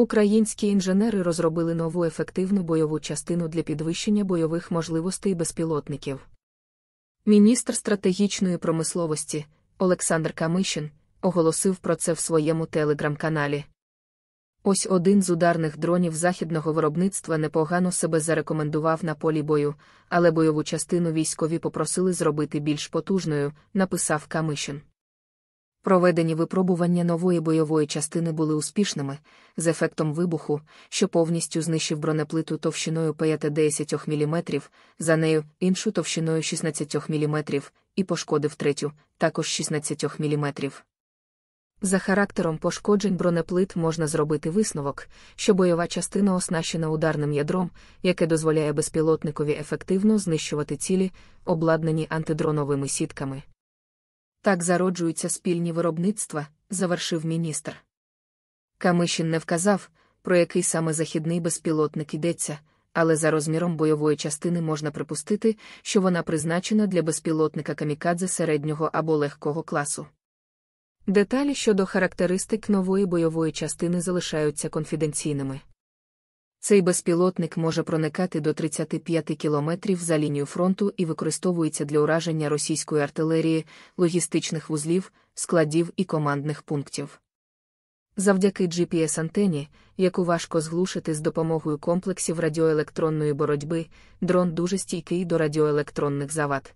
Українські інженери розробили нову ефективну бойову частину для підвищення бойових можливостей безпілотників. Міністр стратегічної промисловості Олександр Камишин оголосив про це в своєму телеграм-каналі. Ось один з ударних дронів західного виробництва непогано себе зарекомендував на полі бою, але бойову частину військові попросили зробити більш потужною, написав Камишин. Проведені випробування нової бойової частини були успішними, з ефектом вибуху, що повністю знищив бронеплиту товщиною 5-10 мм, за нею іншу товщиною 16 мм, і пошкодив третю, також 16 мм. За характером пошкоджень бронеплит можна зробити висновок, що бойова частина оснащена ударним ядром, яке дозволяє безпілотникові ефективно знищувати цілі, обладнані антидроновими сітками. Так зароджуються спільні виробництва, завершив міністр. Камишін не вказав, про який саме західний безпілотник йдеться, але за розміром бойової частини можна припустити, що вона призначена для безпілотника камікадзе середнього або легкого класу. Деталі щодо характеристик нової бойової частини залишаються конфіденційними. Цей безпілотник може проникати до 35 кілометрів за лінію фронту і використовується для ураження російської артилерії, логістичних вузлів, складів і командних пунктів. Завдяки gps антені яку важко зглушити з допомогою комплексів радіоелектронної боротьби, дрон дуже стійкий до радіоелектронних завад.